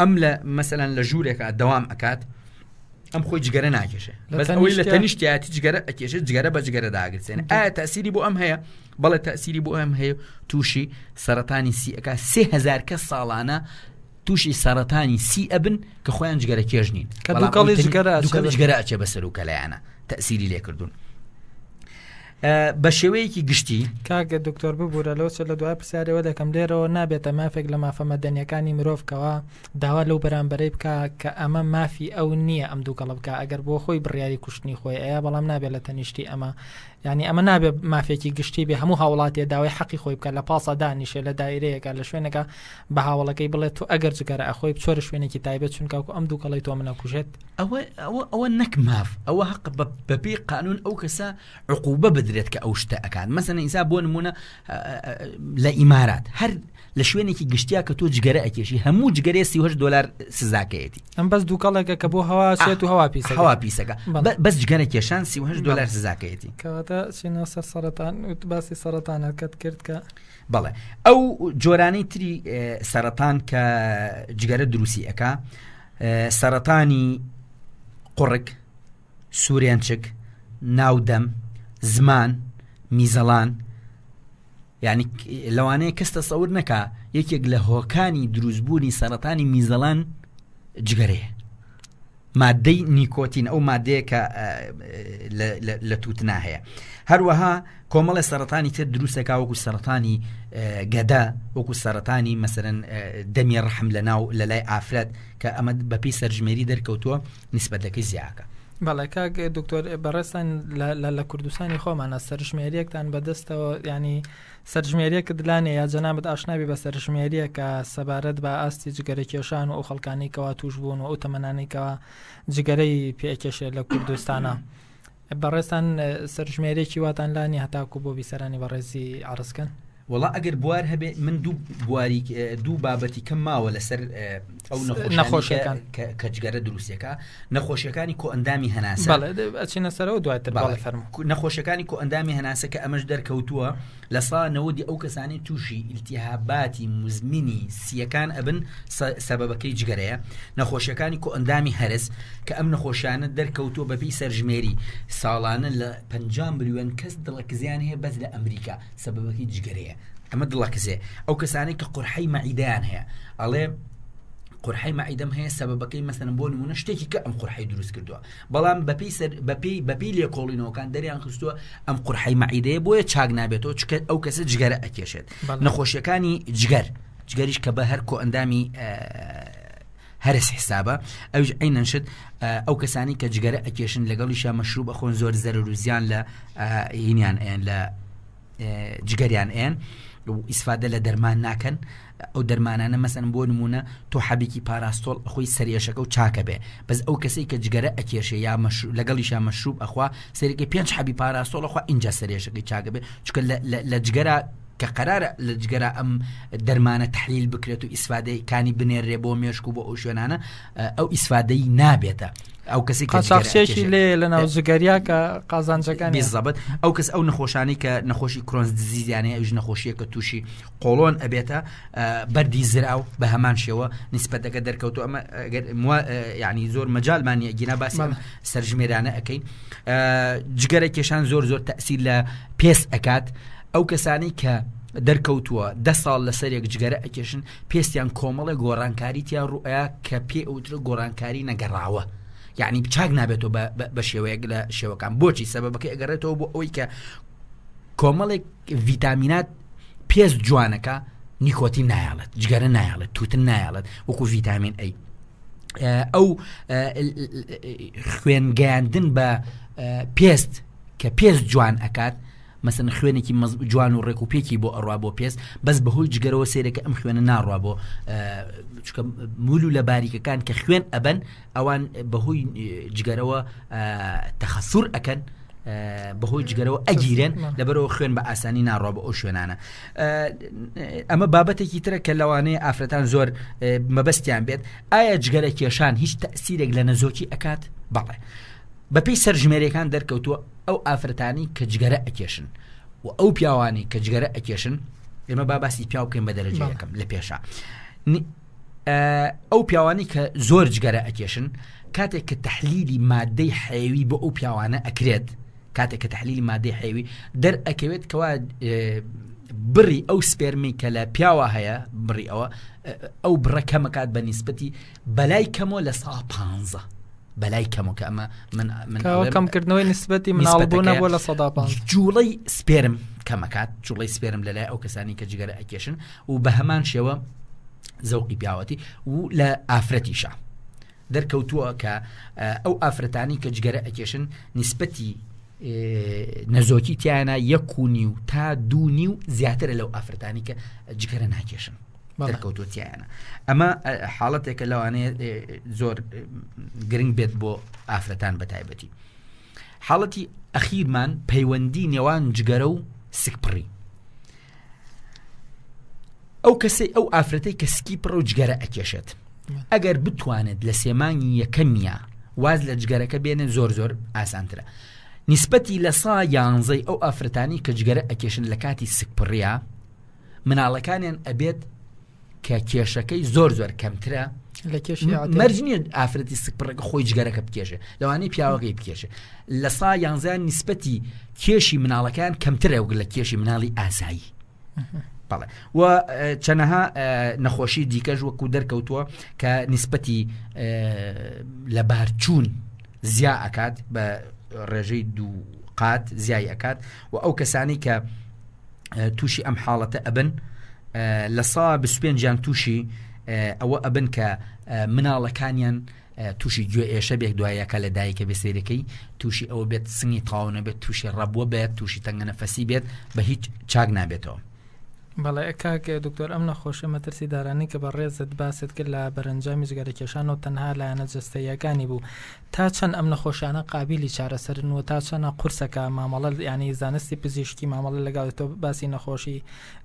ئەم لە مەسەلەن لە ژوورێکە دەوام ئەکات ئەم خۆی جگەرە ناکێشێ بەەوەی لە تەنیشتیاتی جگەرە ئەکێشێت جگەرە بە جگەرە داگرێن ئایا تاسیری بۆ ئەم هەیە بەڵێ تاسیری بۆ ئەم هەیە تووشی سەرەتانی سیەکە سهزار کە ساڵانە تووشی سەرەتانی سی ئەبن کە خۆیان جگەرە کێژنین کە دوکڵی جگەرە جگەرە ئەچێ بە سەر و کەلایانە تەسیری لێکردون بە شێوەیەکی گشتی کاکە دکتۆر ببوورە لەوچە لە دوای پرسیارەوە دەکەم لێرەوە نابێتە مافێک لە مافەمە دەنیەکانی مرۆڤکەوە داوا لەو بەرامبەرەی بکە کە ئەمە مافی ئەو نییە ئەم دووکەڵە بکە ئەگەر بۆ خۆی بڕیاری کوشتنی خۆی ئەیە بەڵام نابێت لە تەنیشتی ئەمە ینی ئەمە نابێت مافێکی گشتی بێ هەموو هاوڵاتێ داوای حەقی خۆی بکە لە پاسە دانیشێ لە دایرەیەەکە لە شوێنەکە بە هاوڵەکەی بڵێت تو ئەگەر جگەرە ئەخۆی بچۆرە شوێنێکی تایبێت چونکە ئەم دووکەڵی تۆ منەکوژێت ئەوە ئەوە نەک ماف ئەوە حق بەپی قانون ئەو کەسە عقوبە بدرێت دەدرێت کە ئەو شتە ئەکات مەسەن ئینسا بۆ نمونە لە ئیمارات هەر لە شوێنێکی گشتیا کە تۆ جگەرە ئەکێشی هەموو جگەرێ سیه دلار سزاکەیەتی ئەم بەس دووکەڵێکە کە بۆ هەوا سێت و هەوا پیس هەوا پیسەکە بەس جگەرە کێشان سیه دلار سزاکەیەتی کەواتە سینە سەر سەران باسی سەرانەکەت کرد کە بەڵێ ئەو جۆرانەی تری سەرەتان کە جگەرە دروسی ئەەکە سەرەتانی قڕک سوورێنچک ناودەم زمان میزەڵان ینی لەوانەیە کەس تەسەور نەکا یەکێک لە هۆکانی دروستبوونی سەرەتانی میزەڵان جگەرەیە مادەی نیکۆتین ئەو مادەیە کە لە تووتنا هەیە هەروەها کۆمەڵە سەرەتانی تر دروستەکە وەکو سەرەتانی گەدا وەکو سەرەتانی مەسەرەن دەمی ڕحم لە ناو لە لای ئافرەت کە ئەمە بەپی سەرژمێری دەرکەوتووە نیسبەتەکەی زیاکە بەڵێ کاک دکتۆر بەڕێستان لە کوردستانی خۆمانە سەرژمێریەکتان بەدەستەوە ینی سەرژمێریەک دلانێ یا جەنابەت ئاشنابی بە سەرژمێریە کە سەبارەت بە ئاستی جگەرە کێشان و ئەو خەڵکانیکەوە توش بوون و ئەو تەمەانێکەوە جگەرەی پێکێشێت لە کوردستانە. بەڕێستان سەرژمێرێکی واتان لانی هەتاکو بۆ بیسەرانی بەڕێزی عرسکن. وڵا ئەگەر بوار هەبێ من دوو بواری دوو بابەتی کەم ماوە لەسەر ئەو نەخۆشەکان کەچگەرە دروستەکە نەخۆشیەکانی کۆ ئەندامی هەناسەچینە سەرەوە دواتر فەرم نەخۆشەکانی کۆ ئەندامی هەناسە کە ئەمەش دەرکەوتووە لە ساڵەوەدی ئەو کەسانی تووشی ئیلتیهاباتی مزمینی سیەکان ئەبن سەبەکەی جگەرەیە نەخۆشیەکانی کۆ ئەندامی هەرس کە ئەم نەخۆشیانە دەرکەوتووە بەپی سەرژمێری ساڵانە لە پنجام بریوێن کەس دڵک زیان هەیە بەس لە ئەمریکا سەبەکەی جگەرەیە ئەمە دڵکزێ ئەو کەسانی کە قورحی مەعیدیان هەیە ئەڵێ قورحی مەعیدەم هەیە سەبەکەی مەسەن بۆ نمونە شتێکی کە ئەم قورحی دروست کردووە بەڵام بەپی بەپی بەپی لێ کۆڵینەوەکان دەریان خستووە ئەم قورحی مەعیدەیە بۆیە چاک نابێتەوە چکە ئەو کەسە جگەرە ئەکێشێت نەخۆشیەکانی جگەر جگەریش کە بە هەر کۆ ئەندامی هەرس حسابە ئەوش عینەنشت ئەو کەسانی کە جگەرە ئەکێشن لەگەڵیشە مەشروب ئەخۆن زۆر زەر روزیان لە هینیان ئێن لە جگەریان ئێن. ئیسفادە لە دەرمان ناکەن ئەو دەرمانانە مەسن بۆ نمونە تۆ حەبیکی پاراستۆڵ خۆی سریەشەکە و چاکە بێ بەس ئەو کەسی کە جگەرە ئەکێشێ یا لەگەڵیشا مەشروب ئەخوا سەرێکی پێنج حەبی پاراستۆڵەخوا اینجا سریێشەکەی چاکە بێ چکە لە جگەرە کە قەرارە لە جگەرا ئەم دەرمانە تحلیل بکرێت و ئیسفادەیکانی بنێرێ بۆ مێشک و بۆ ئەو شوێنانە ئەو ئیسفادەی نابێتە ئەو کەسی قاچاقشێکی لێ لە ناوزگەریا کە قازانجەکانی زەبەت ئەو کەس ئەو نەخۆشانی کە نەخۆشی کرۆنز دزیزیانەیە ئەوژ نەخۆشیە کە تووشی قۆڵۆن ئەبێتە بەردی زراو بە هەمان شێوە نسبەتەکە دەرکەوت و ئەمە یعنی زۆر مەجالمانە گینا باسی سەرژمێرانە ئەەکەین جگەرە کێشان زۆر زۆر تەسییر لە پێس ئەکات ئەو کەسانی کە دەرکەوتووە ده ساڵ لەسەر یەک جگەرە ئەکێشن پێستیان کۆمەڵی گۆڕانکاری تیا ڕوئیا کە پێ ئەوترە گۆڕانکاری نەگەڕاوە. یعنی چاک نابێتەوە بە شێوەیەک لە شێوەکان بۆچی سەبەکە ئەگەڕێتەوە بۆ ئەوی کە کۆمەڵێک ڤیتامینات پێس جوانەکە نیکۆتی نایڵێت جگەرە نایڵێت توتن نایڵێت وەکو ڤیتامین ئەی ئەو خوێنگەاندن بە پێست کە پێست جوان ئەکات مەسن خوێنێکی جوان و ڕێکوپێکی بۆ ئەڕوا بۆ پێست بەس بەهۆی جگەرەوە سێرەکە ئەم خوێنە ناڕوا بۆ چکە مول و لە باریکەکان کە خوێن ئەبەن ئەوان بەهۆی جگەرەوە تەخەسوور ئەەکەن بەهۆی جگەرەوە ئەگیرێن لەبەرەوە خوێن بە ئاسانی ناڕۆ بە ئەو شوێنانە ئەمە بابەتێکی ترە کە لەوانەیە ئافرەتان زۆر مەبەستیان بێت ئایا جگەرە کێشان هیچ تەسیرێک لە نەزۆکی ئەکات بەڵێ بەپی سەرژمێریەکان دەرکەوتووە ئەو ئافرەتانی کە جگەرە ئەکێشن و ئەو پیاوانی کە جگەرە ئەکێشن ئێمە باباسی پیا بکەین بە دەرەجە یەکەم لە پێشە ئەو پیاوانی کە زۆر جگەرە ئەکێشن کاتێک کە تحلیلی مادەی حێوی بۆ ئەو پیاوانە ئەکرێت کاتێک کە تحلیلی مادەی حێوی دەر ئەکەوێت کەوا بڕی ئەو سپێرمی کە لە پیاوە هەیە بڕی ئەوە ئەو بڕەکەمەکات بە نیسبەتی بەلای کەمەوە لە سا پانزە بەلای کەمەکە ئەمە من کەمکردنەوەی نسبەتی مناڵبوونە بۆ لە سەدا جوڵەی سپێرم کەمەکات جوڵی سپێرم لەلای ئەو کەسانی کە جگەرە ئەکێشن و بە هەمان شێوە زەوقی پیاوەتی و لە ئافرەتیشە دەرکەوتووە کە ئەو ئافرەتانی کە جگەرە ئەکێشن نسبەتی نەزۆکی تیانە یەکونی و تا دوونی و زیاترە لەو ئافرەتانی کە جگەرە ناکێشن کەوتوتیانە ئەمە حاڵەتێکە لەوانەیە زۆر گرنگ بێت بۆ ئافرەتان بە تایبەتی حاڵەتی ئەخیرمان پەیوەندی نێوان جگەرە و سکپڕی ئەو کەسی ئەو ئافرەتەی کە سکیپڕ و جگەرە ئەکێشێت ئەگەر بتوانێت لە سێمانی یەکەمیە واز لە جگەرەکە بێنن زۆر زۆر ئاسانترە نیسبەتی لە سا یانزەی ئەو ئافرەتانی کە جگەرە ئەکێشن لە کاتی سکپڕیا مناڵەکانیان ئەبێت کە کێشەکەی زۆر زۆر کەمترە مەرجنیە ئافرەتی سپڕێک خۆی جگەرەکە بکێشێ لەوانەی پیاوەکەی بکێشێ لە سا یانزیان نیسبەتی کێشی مناڵەکان کەمترەوە لە کێشی مناڵی ئاسایی. بەڵێ و چەنەها نەخۆشی دیکەش وەکو دەرکەوتووە کە نیسبەتی لە بارچوون زیا ئەکات بە ڕێژەی دوو قات زیای ئەکات و ئەو کەسانی کە تووشی ئەم حاڵەتە ئەبن لە سا بسپێنجیان تووشی ئەوە ئەبن کە مناڵەکانیان تووشی گوێ ئێشە بێک دوایەکە لە دایکە بەسێرەکەی تووشی ئەو بێت سنگی تاونە بێت تووشی ڕەبووە بێت تووشی تەنگەنەفەسی بێت بە هیچ چاک نابێتەوە. بەڵێ کاکە دکتۆر ئەم نەخۆشە مەترسی دارانی کە بە ڕێزت باست کرد لە بەرەنجامی زگەرە کێشان و تەنها لایەنە جستەیەکانی بوو تا چەند ئەم نەخۆشانە قابلی چارەسەرن و تا چەنە قورسەکە مامەڵە ینی زانستی پزیشکی مامەڵە لەگەڵ تۆ باسی نەخۆشی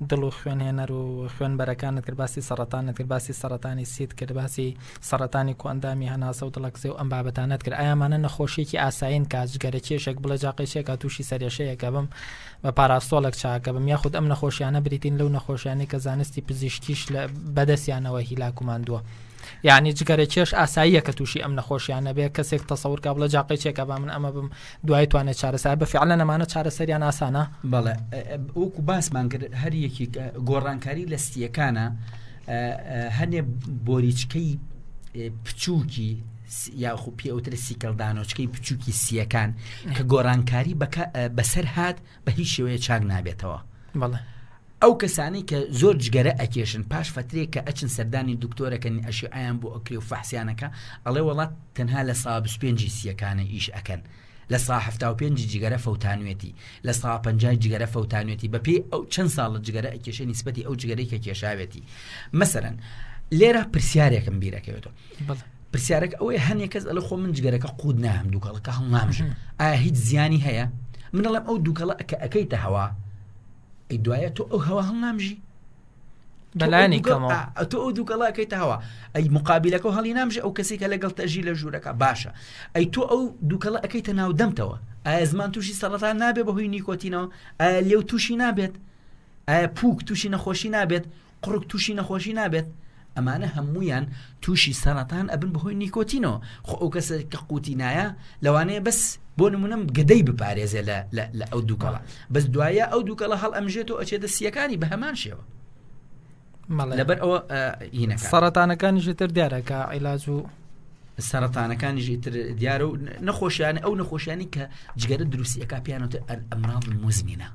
دڵ و خوێنهێنەر و خوێنبەرەکانت کرد باسی سەرەتانت کرد باسی سەرەتانی سیت کرد باسی سەرەتانی کوندامی هەناسە و دڵکزێ و ئەم بابەتانت کرد ئایامانە نەخۆشیێکی ئاساین کاتژگەرە کێشێک بڵە جاقیشێکە تووشی سەرێشەیەەکە بم بە پاراستۆڵک چاکە بم یاخود ئەم نەخۆشیانە بریتین لەو نەخۆشیانی کە زانستی پزیشکیش لە بەدەستیانەوە هیلا کوماندووە. یعنی جگەرە کێش ئاساییە کە تووشی ئەم نەخۆشیانە بێ کەسێک تەسەور کا بڵە جاقی چێکە با من ئەمە بم دوای توانێت چارەسەر بە فعلە نەمانە چارەسەریان ئاسانە بەڵێ وەکو باسمان کرد هەر یەکی گۆڕانکاری لەستیەکانە هەنێ بۆریچکەی پچووکی یاخو پێوترە سیکەلدانۆچکەی پچووکی سیەکان کە گۆڕانکاری بەسەر هات بە هیچ شێوەیە چاک نابێتەوە بەڵێ ئەو کەسانی کە زۆر جگەرە ئەکێشن پاش فترێک کە ئەچن سەردانی دکتۆرەکەن ئەشیعیان بۆ ئەکری و فەحسیانەکە ئەڵێ وڵات تەنها لە سابس پێنجی سیەکانە ئیش ئەەکەن. لە ساهفتا و پێنج جگەرە فوتانوێتی لە سا پنجای جگەرە فوتانوێتی بەپی ئەو چەند ساڵت جگەرە ئەکێشە نیسبەتی ئەو جگەرەی کە کێشاوێتی مەسەرەن لێرە پرسیارێکم بیرەکەوێتەوە پرسیارێک ئەوەی هەنێک کەس ئەلە خۆ من جگەرەکە قود نام دووکەڵەکە هەڵ نامژم ئایا هیچ زیانی هەیە منەڵم ئەو دووکەڵە کە ئەەکەیتە هەوا ئەی دوایە تۆ ئەو هەوە هەڵنامژی بەلانی تۆ ئەو دووگەڵاکەیت هەوە ئەی مقابلەکە هەڵی نامژە ئەو کەسێکە لەگەڵ تەژی لە ژوورەکە باشە ئەی تۆ ئەو دووکەڵە ئەەکەیتە ناو دەمتەوە ئایا زمان تووشی سەڵەتان نابێت بە هۆی نیکۆتینەوە لێو تووشی نابێت ئایا پووک تووشی نەخۆشی نابێت قڕک تووشی نەخۆشی نابێت ئەمانە هەمویان تووشی سەرەتان ئەبن بەهۆی نیکۆتینەوە خۆ ئەو کەس کە قوتینایە لەوانەیە بەس بۆ نمونم گدەی بپارێزێ لە ئەو دووکەڵە بەس دوایە ئەو دووکەڵە هەڵ ئەمژێت و ئەچێتە سیەکانی بە هەمان شێوە لەبەر ئەوە سەرەتانەکانی ژێتر دیارەکە عیلاج و سەرەتانەکانیژ ئیتر دیارە و نەخۆشیانە ئەو نەخۆشیانی کە جگەرە دروستی ئەک پیانەوە ئەمراڵ مزمینە.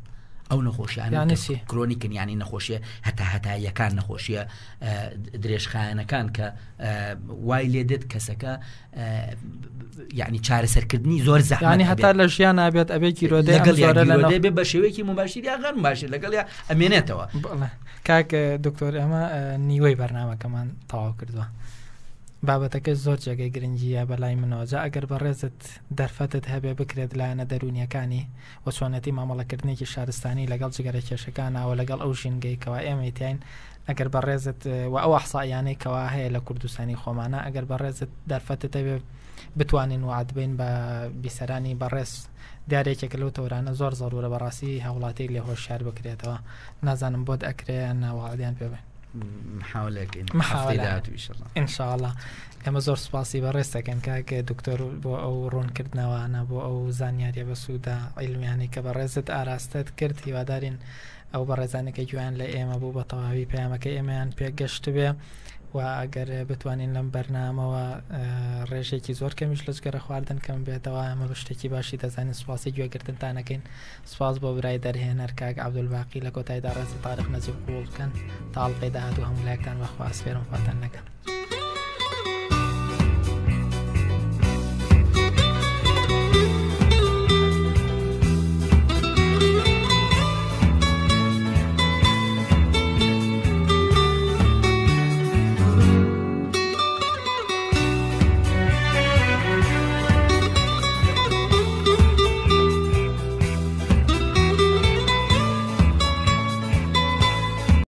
ئەو نەخۆشییانسی کرۆنیکن ینی نەخۆشیە هەتا هەتاییەکان نەخۆشیە درێژخایەنەکان کە وای لێدت کەسەکە یعنی چارەسەرکردنی زۆر زانی هەتا لە ژیان نابێت ئەبێکی ڕۆدەگەڵ بێ بە شێوەیەکی مباشری یاغان باشێت لەگەڵ ئەمێنێتەوە کاک دکتۆر ئەمە نیوەی بەرنامەکەمان تەواو کردووە. بابەتەکە زۆر جێگەی گرنگیە بەلای منۆجە ئەگەر بە ڕێزت دەرفەتت هەبێ بکرێت لایەنە دەرونیەکانی و چۆنەتی مامەڵەکردنێکی شارستانی لەگەڵ جگەرە کێشەکانەوە لەگەڵ ئەو ژینگەیکەوە ئێمەتیان ئەگەر بە ڕێزت و ئەو حسایانەیەکەوە هەیە لە کوردستانی خۆمانە ئەگەر بە ڕێزت دەرفەتت دەبێت بتوانین وعادبین بە بیسەرانی بەڕێز دیارێکێک لەو تۆرانە زۆر زەرورە بەڕاستی هەوڵاتی لێ هۆشیار بکرێتەوە نازانم بۆت ئەکرێن ناوەڵدیان پێبێن محاولەکەینشاءله ئێمە زۆر سوپاسی بە ڕێستەکەن کاکە دکتۆر بۆ ئەو ڕوونکردنەوەانە بۆ ئەو زانیاریە بە سوودا عیلمیانی کە بە ڕێزت ئاراستت کرد هیوادارین ئەو بە ڕێزانەکە گویان لە ئێمە بوو بە تەواوی پامەکە ئێمەیان پێگەشت بێ. و ئەگەر بتوانین لەم بەرنامەوە ڕێژێکی زۆر کەمیش لەجگەرە خواردن کەم بێتەوە ئەمە شتێکی باشی دەزانین سوپاسی گوێگرتنتانەکەین سوپاس بۆ برای دەرهێنەر کاک عبدولباقی لە کۆتایدا ڕێزی تارق نەزیب قوڵکەن تاڵقی داهات و هەمولایەکان بەخواست فێرم خواتان نەکەن.